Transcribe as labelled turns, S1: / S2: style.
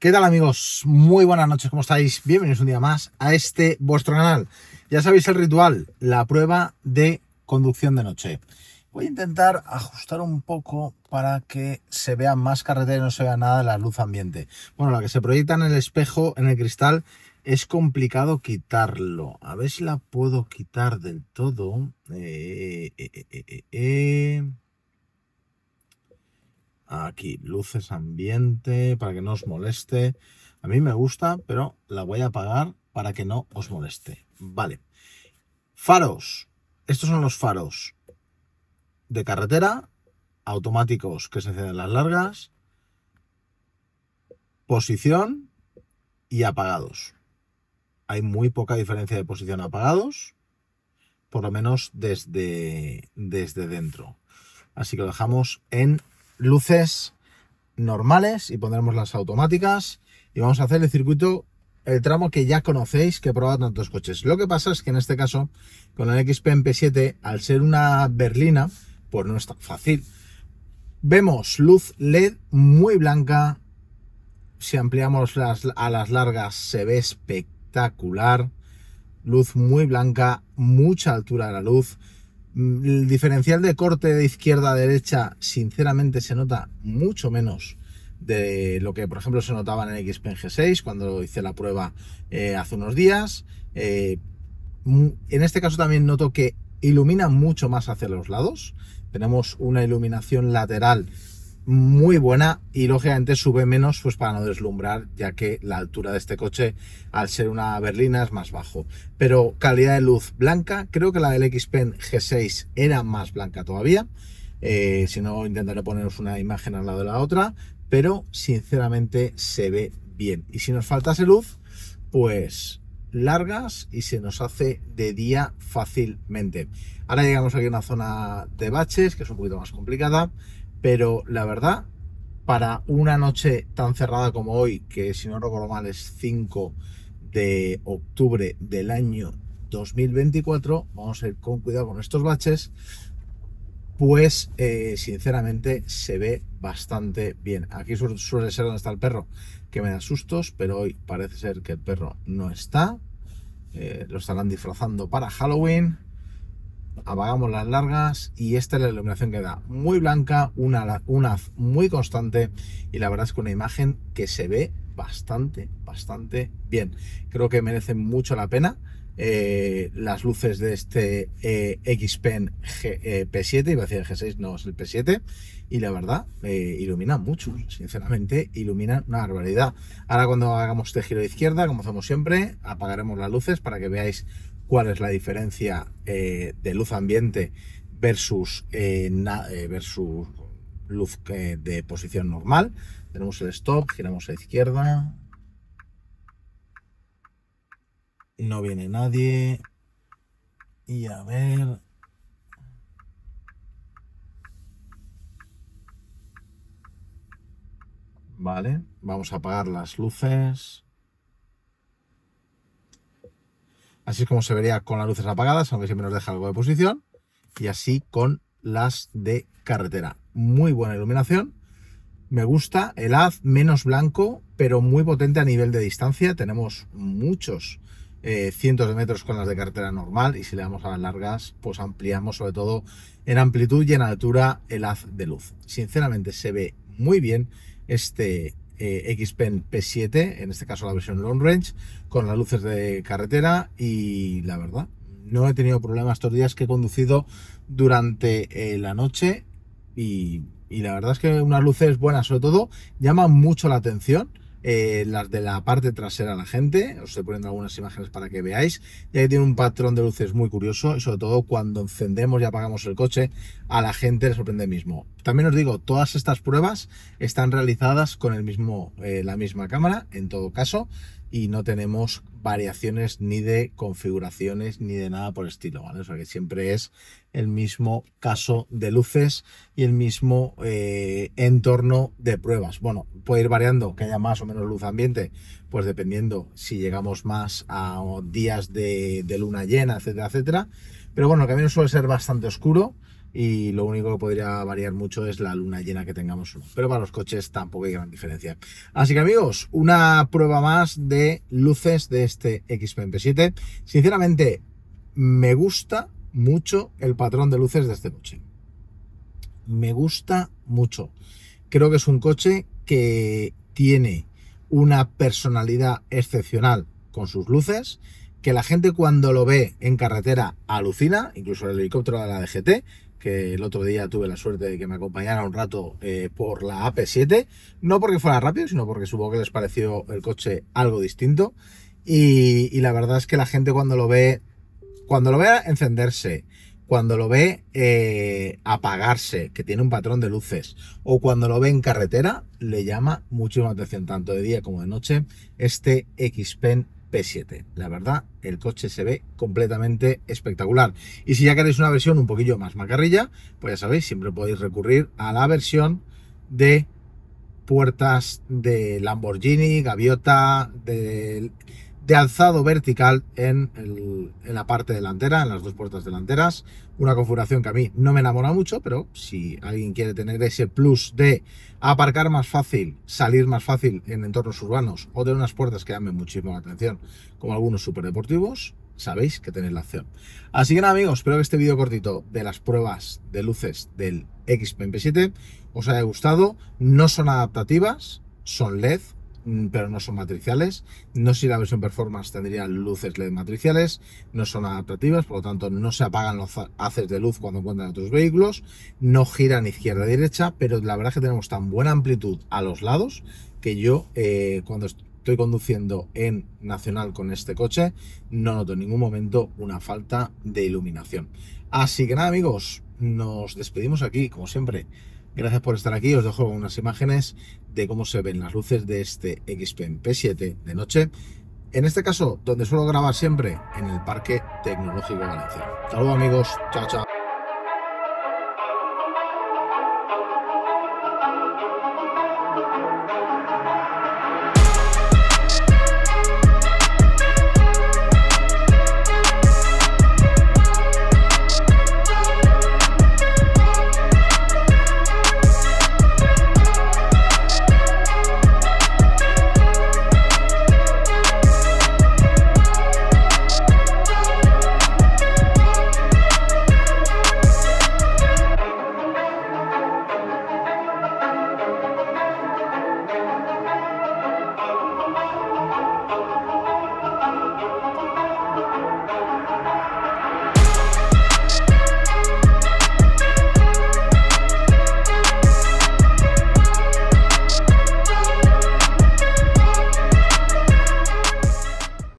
S1: ¿Qué tal amigos? Muy buenas noches, ¿cómo estáis? Bienvenidos un día más a este vuestro canal. Ya sabéis el ritual, la prueba de conducción de noche. Voy a intentar ajustar un poco para que se vea más carretera y no se vea nada de la luz ambiente. Bueno, la que se proyecta en el espejo, en el cristal, es complicado quitarlo. A ver si la puedo quitar del todo. Eh, eh, eh, eh Aquí, luces ambiente, para que no os moleste. A mí me gusta, pero la voy a apagar para que no os moleste. Vale. Faros. Estos son los faros de carretera, automáticos que se encienden las largas, posición y apagados. Hay muy poca diferencia de posición apagados, por lo menos desde, desde dentro. Así que lo dejamos en luces normales y pondremos las automáticas y vamos a hacer el circuito, el tramo que ya conocéis, que he probado tantos coches. Lo que pasa es que en este caso, con el XP MP7, al ser una berlina, pues no es tan fácil. Vemos luz LED muy blanca. Si ampliamos las, a las largas se ve espectacular. Luz muy blanca, mucha altura de la luz. El diferencial de corte de izquierda a derecha, sinceramente, se nota mucho menos de lo que, por ejemplo, se notaba en el XPEN G6 cuando hice la prueba eh, hace unos días. Eh, mm, en este caso también noto que ilumina mucho más hacia los lados. Tenemos una iluminación lateral muy buena y lógicamente sube menos pues para no deslumbrar ya que la altura de este coche al ser una berlina es más bajo pero calidad de luz blanca creo que la del X G6 era más blanca todavía eh, si no intentaré poneros una imagen al lado de la otra pero sinceramente se ve bien y si nos falta luz pues largas y se nos hace de día fácilmente. Ahora llegamos aquí a una zona de baches que es un poquito más complicada, pero la verdad, para una noche tan cerrada como hoy, que si no recuerdo mal es 5 de octubre del año 2024, vamos a ir con cuidado con estos baches, pues eh, sinceramente se ve bastante bien. Aquí suele ser donde está el perro, que me da sustos, pero hoy parece ser que el perro no está. Eh, lo estarán disfrazando para Halloween apagamos las largas y esta es la iluminación que da. Muy blanca, una, una muy constante y la verdad es que una imagen que se ve bastante, bastante bien. Creo que merece mucho la pena. Eh, las luces de este xp eh, X P7, y eh, a decir el G6, no, es el P7, y la verdad, ilumina mucho, sinceramente, ilumina una barbaridad. Ahora cuando hagamos este giro de izquierda, como hacemos siempre, apagaremos las luces para que veáis cuál es la diferencia eh, de luz ambiente versus, eh, eh, versus luz de posición normal. Tenemos el stop, giramos a izquierda. No viene nadie. Y a ver... Vale, vamos a apagar las luces. Así es como se vería con las luces apagadas, aunque siempre nos deja algo de posición. Y así con las de carretera. Muy buena iluminación. Me gusta el haz menos blanco, pero muy potente a nivel de distancia. Tenemos muchos eh, cientos de metros con las de carretera normal y si le damos a las largas, pues ampliamos sobre todo en amplitud y en altura el haz de luz. Sinceramente se ve muy bien este eh, P7, en este caso la versión long range, con las luces de carretera y la verdad, no he tenido problemas estos días que he conducido durante eh, la noche y, y, la verdad es que unas luces buenas sobre todo llaman mucho la atención eh, las de la parte trasera a la gente. Os estoy poniendo algunas imágenes para que veáis. Y ahí tiene un patrón de luces muy curioso y sobre todo cuando encendemos y apagamos el coche, a la gente le sorprende mismo. También os digo, todas estas pruebas están realizadas con el mismo, eh, la misma cámara, en todo caso, y no tenemos variaciones ni de configuraciones ni de nada por estilo, ¿vale? O sea que siempre es el mismo caso de luces y el mismo eh, entorno de pruebas. Bueno, puede ir variando, que haya más o menos luz ambiente, pues dependiendo si llegamos más a días de, de luna llena, etcétera, etcétera. Pero bueno, el camino suele ser bastante oscuro y lo único que podría variar mucho es la luna llena que tengamos uno. Pero para los coches tampoco hay gran diferencia. Así que amigos, una prueba más de luces de este XPMP7. Sinceramente, me gusta mucho el patrón de luces de este coche. Me gusta mucho. Creo que es un coche que tiene una personalidad excepcional con sus luces que la gente cuando lo ve en carretera alucina, incluso el helicóptero de la DGT, que el otro día tuve la suerte de que me acompañara un rato eh, por la AP7, no porque fuera rápido, sino porque supongo que les pareció el coche algo distinto. Y, la verdad es que la gente cuando lo ve, cuando lo ve encenderse, cuando lo ve eh, apagarse, que tiene un patrón de luces, o cuando lo ve en carretera, le llama muchísima atención, tanto de día como de noche, este X Pen P7. La verdad, el coche se ve completamente espectacular. Y si ya queréis una versión un poquillo más macarrilla, pues ya sabéis, siempre podéis recurrir a la versión de puertas de Lamborghini, Gaviota, de de alzado vertical en, la parte delantera, en las dos puertas delanteras. Una configuración que a mí no me enamora mucho, pero si alguien quiere tener ese plus de aparcar más fácil, salir más fácil en entornos urbanos o de unas puertas que llamen muchísimo la atención, como algunos superdeportivos, sabéis que tenéis la opción. Así que nada amigos, espero que este vídeo cortito de las pruebas de luces del x P7 os haya gustado. No son adaptativas, son LED, Mm, pero no son matriciales. No sé si la versión performance tendría luces LED matriciales, no son adaptativas, por lo tanto no se apagan los haces de luz cuando encuentran otros vehículos, no giran izquierda y derecha, pero la verdad es que tenemos tan buena amplitud a los lados que yo eh, cuando estoy conduciendo en Nacional con este coche no noto en ningún momento una falta de iluminación. Así que nada amigos, nos despedimos aquí como siempre Gracias por estar aquí. Os dejo unas imágenes de cómo se ven las luces de este XPM P7 de noche. En este caso, donde suelo grabar siempre, en el Parque Tecnológico Valencia. luego amigos, chao, chao.